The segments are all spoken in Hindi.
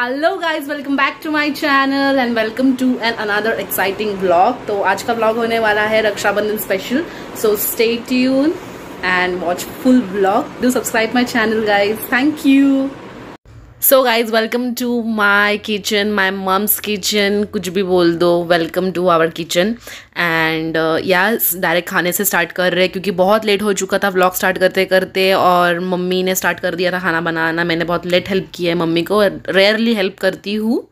hello guys welcome back to my channel and welcome to an another exciting blog तो आज का ब्लॉग होने वाला है Raksha Bandhan special so stay tune and watch full blog do subscribe my channel guys thank you so guys welcome to my kitchen my mom's kitchen कुछ भी बोल दो welcome to our kitchen and या डायरेक्ट खाने से स्टार्ट कर रहे क्योंकि बहुत लेट हो चुका था व्लॉग स्टार्ट करते करते और मम्मी ने स्टार्ट कर दिया था खाना बनाना मैंने बहुत लेट हेल्प किया है मम्मी को रेयरली हेल्प करती हूँ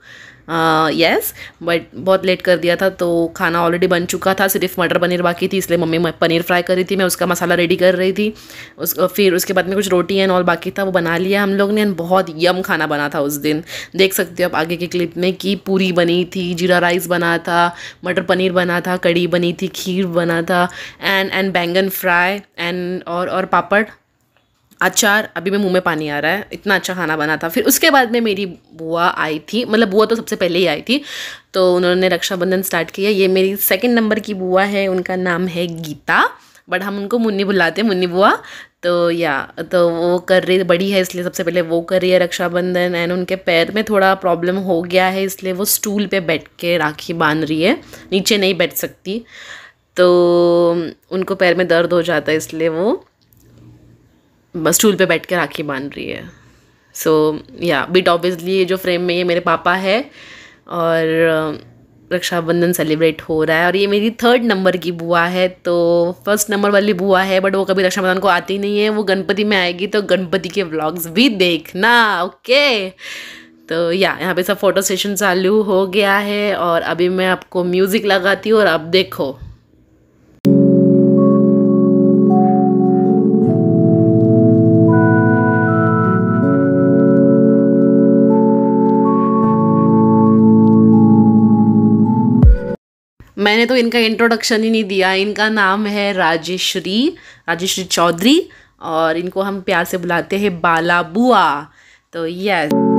यस बट बहुत लेट कर दिया था तो खाना ऑलरेडी बन चुका था सिर्फ मटर पनीर बाकी थी इसलिए मम्मी पनीर फ्राई कर रही थी मैं उसका मसाला रेडी कर रही थी उस फिर उसके बाद में कुछ रोटी एंड और बाकी था वो बना लिया हम लोग ने एंड बहुत यम खाना बना था उस दिन देख सकते हो आप आगे के क्लिप में कि पूरी बनी थी जीरा राइस बना था मटर पनीर बना था कड़ी बनी थी खीर बना था एंड एंड बैंगन फ्राई एंड और और पापड़ अचार अभी मैं मुंह में पानी आ रहा है इतना अच्छा खाना बना था फिर उसके बाद में मेरी बुआ आई थी मतलब बुआ तो सबसे पहले ही आई थी तो उन्होंने रक्षाबंधन स्टार्ट किया ये मेरी सेकंड नंबर की बुआ है उनका नाम है गीता बट हम उनको मुन्नी बुलाते हैं मुन्नी बुआ तो या तो वो कर रही बड़ी है इसलिए सबसे पहले वो कर रही है रक्षाबंधन एंड उनके पैर में थोड़ा प्रॉब्लम हो गया है इसलिए वो स्टूल पे बैठ के राखी बांध रही है नीचे नहीं बैठ सकती तो उनको पैर में दर्द हो जाता है इसलिए वो स्टूल पे बैठ कर आँखें बांध रही है सो या बिट ऑब्वियसली जो फ्रेम में ये मेरे पापा है और रक्षाबंधन सेलिब्रेट हो रहा है और ये मेरी थर्ड नंबर की बुआ है तो फर्स्ट नंबर वाली बुआ है बट वो कभी रक्षाबंधन को आती नहीं है वो गणपति में आएगी तो गणपति के व्लॉग्स भी देखना ओके तो या यहाँ पे सब फोटो सेशन चालू हो गया है और अभी मैं आपको म्यूज़िक लगाती हूँ और अब देखो मैंने तो इनका इंट्रोडक्शन ही नहीं दिया इनका नाम है राजेश्वरी राजेश्वरी चौधरी और इनको हम प्यार से बुलाते हैं बाला बुआ तो यस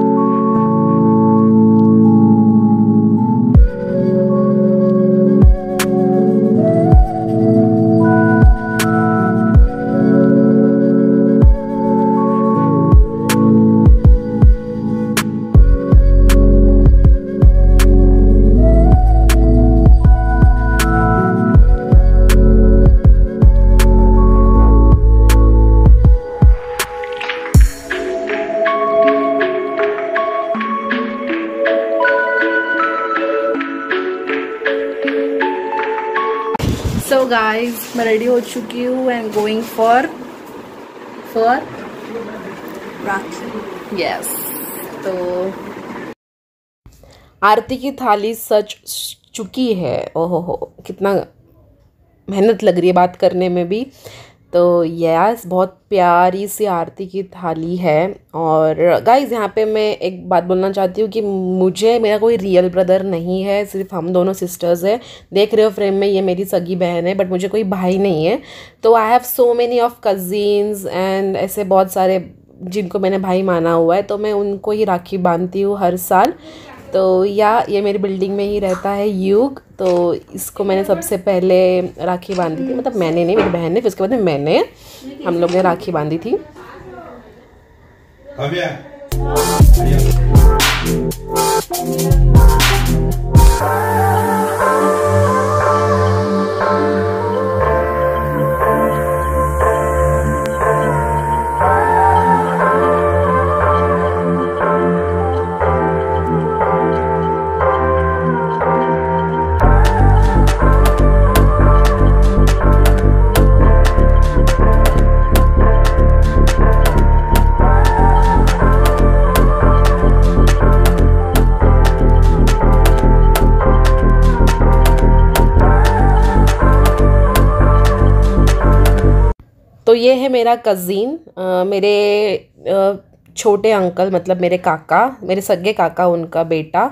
गाइस मैं रेडी हो चुकी हूँ and going for for rakhi yes तो आरती की थाली सच चुकी है ओहो हो कितना मेहनत लग रही है बात करने में भी तो यस बहुत प्यारी सी आरती की थाली है और गाइज यहाँ पे मैं एक बात बोलना चाहती हूँ कि मुझे मेरा कोई रियल ब्रदर नहीं है सिर्फ हम दोनों सिस्टर्स हैं देख रहे हो फ्रेम में ये मेरी सगी बहन है बट मुझे कोई भाई नहीं है तो I have so many of cousins and ऐसे बहुत सारे जिनको मैंने भाई माना हुआ है तो मैं उनको ही राखी बांधती हूँ हर साल तो या ये मेरी बिल्डिंग में ही रहता है युग तो इसको मैंने सबसे पहले राखी बांधी थी मतलब मैंने नहीं मेरी बहन ने फिर उसके बाद मैंने हम लोग ने राखी बांधी थी ये है मेरा कज़ीन मेरे छोटे अंकल मतलब मेरे काका मेरे सगे काका उनका बेटा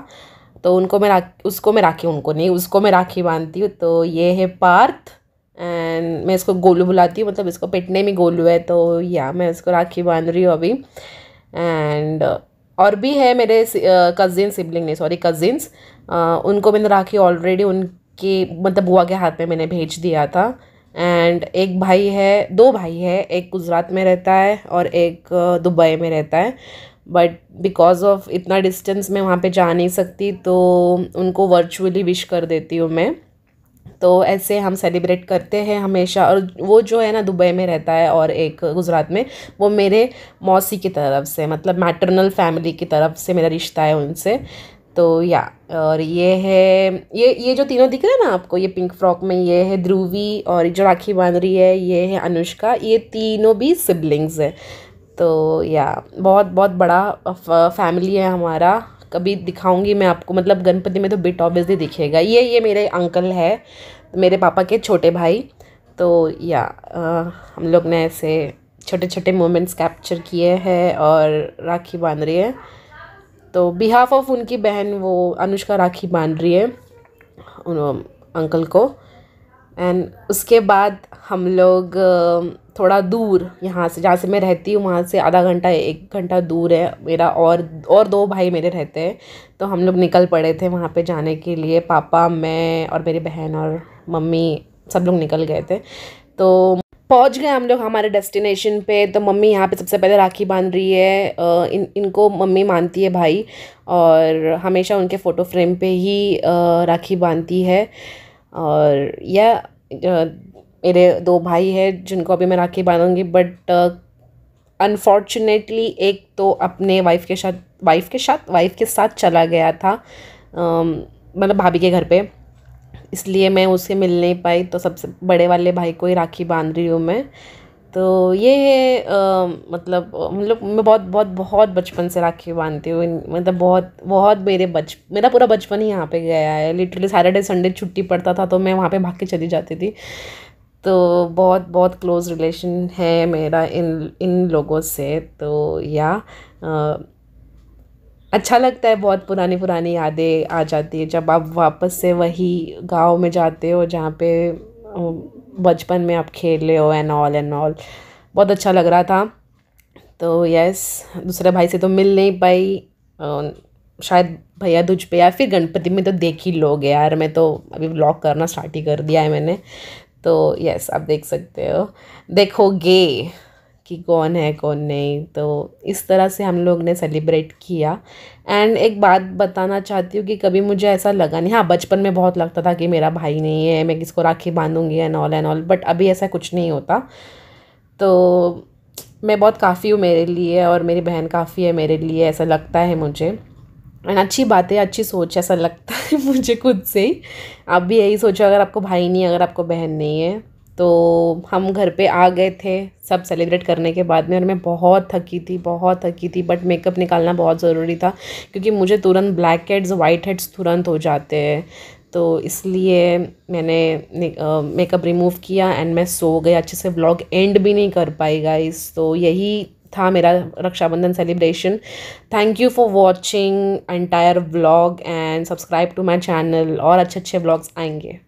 तो उनको मैं राखी उसको मैं राखी उनको नहीं उसको मैं राखी बांधती हूँ तो ये है पार्थ एंड मैं इसको गोलू बुलाती हूँ मतलब इसको पेटने में गोलू है तो या मैं इसको राखी बांध रही हूँ अभी एंड और भी है मेरे कज़िन सिबलिंग नहीं सॉरी कज़िन्स उनको मैंने राखी ऑलरेडी उनके मतलब बुआ के हाथ में मैंने भेज दिया था एंड एक भाई है दो भाई है एक गुजरात में रहता है और एक दुबई में रहता है बट बिकॉज ऑफ इतना डिस्टेंस मैं वहाँ पे जा नहीं सकती तो उनको वर्चुअली विश कर देती हूँ मैं तो ऐसे हम सेलिब्रेट करते हैं हमेशा और वो जो है ना दुबई में रहता है और एक गुजरात में वो मेरे मौसी की तरफ से मतलब मैटरनल फैमिली की तरफ से मेरा रिश्ता है उनसे तो या और ये है ये ये जो तीनों दिख रहे हैं ना आपको ये पिंक फ्रॉक में ये है ध्रुवी और जो राखी बांध रही है ये है अनुष्का ये तीनों भी सिबलिंग्स हैं तो या बहुत बहुत बड़ा फैमिली है हमारा कभी दिखाऊंगी मैं आपको मतलब गणपति में तो बिट ऑब्वियसली दिखेगा ये ये मेरे अंकल है मेरे पापा के छोटे भाई तो या आ, हम लोग ने ऐसे छोटे छोटे मोमेंट्स कैप्चर किए हैं और राखी बांध रही है तो बिहाफ ऑफ उनकी बहन वो अनुष्का राखी बांध रही है उन अंकल को एंड उसके बाद हम लोग थोड़ा दूर यहाँ से जहाँ से मैं रहती हूँ वहाँ से आधा घंटा एक घंटा दूर है मेरा और और दो भाई मेरे रहते हैं तो हम लोग निकल पड़े थे वहाँ पे जाने के लिए पापा मैं और मेरी बहन और मम्मी सब लोग निकल गए थे तो पहुंच गए हम लोग हमारे डेस्टिनेशन पे तो मम्मी यहाँ पे सबसे पहले राखी बांध रही है इन इनको मम्मी मानती है भाई और हमेशा उनके फ़ोटो फ्रेम पे ही राखी बांधती है और यह मेरे दो भाई हैं जिनको अभी मैं राखी बांधूँगी बट अनफॉर्चुनेटली एक तो अपने वाइफ के साथ वाइफ के साथ वाइफ के साथ चला गया था मतलब भाभी के घर पर इसलिए मैं उसे मिल नहीं पाई तो सबसे बड़े वाले भाई को ही राखी बांध रही हूँ मैं तो ये है आ, मतलब मतलब मैं बहुत बहुत बहुत बचपन से राखी बांधती हूँ मतलब बहुत बहुत मेरे बच मेरा पूरा बचपन ही यहाँ पे गया है लिटरली सैटरडे संडे छुट्टी पड़ता था तो मैं वहाँ पे भाग के चली जाती थी तो बहुत बहुत क्लोज रिलेशन है मेरा इन इन लोगों से तो या आ, अच्छा लगता है बहुत पुरानी पुरानी यादें आ जाती है जब आप वापस से वही गांव में जाते हो जहाँ पे बचपन में आप खेल रहे हो एंड ऑल एंड ऑल बहुत अच्छा लग रहा था तो यस दूसरे भाई से तो मिल नहीं पाई शायद भैया दूज पे या फिर गणपति में तो देख ही लोग यार मैं तो अभी ब्लॉग करना स्टार्ट ही कर दिया है मैंने तो यस आप देख सकते हो देखोगे कि कौन है कौन नहीं तो इस तरह से हम लोग ने सेलिब्रेट किया एंड एक बात बताना चाहती हूँ कि कभी मुझे ऐसा लगा नहीं हाँ बचपन में बहुत लगता था कि मेरा भाई नहीं है मैं किसको राखी बांधूँगी and all and all but अभी ऐसा कुछ नहीं होता तो मैं बहुत काफ़ी हूँ मेरे लिए और मेरी बहन काफ़ी है मेरे लिए ऐसा लगता है मुझे एंड अच्छी बात है अच्छी सोच ऐसा लगता है मुझे खुद से ही आप भी यही सोचो अगर आपको भाई नहीं अगर आपको बहन नहीं है तो हम घर पे आ गए थे सब सेलिब्रेट करने के बाद में और मैं बहुत थकी थी बहुत थकी थी बट मेकअप निकालना बहुत ज़रूरी था क्योंकि मुझे तुरंत ब्लैक हेड्स वाइट हेड्स तुरंत हो जाते हैं तो इसलिए मैंने मेकअप रिमूव किया एंड मैं सो गई अच्छे से ब्लॉग एंड भी नहीं कर पाई गाइस तो यही था मेरा Raksha Bandhan celebration thank you for watching entire vlog and subscribe to my channel और अच्छे अच्छे व्लॉग्स आएंगे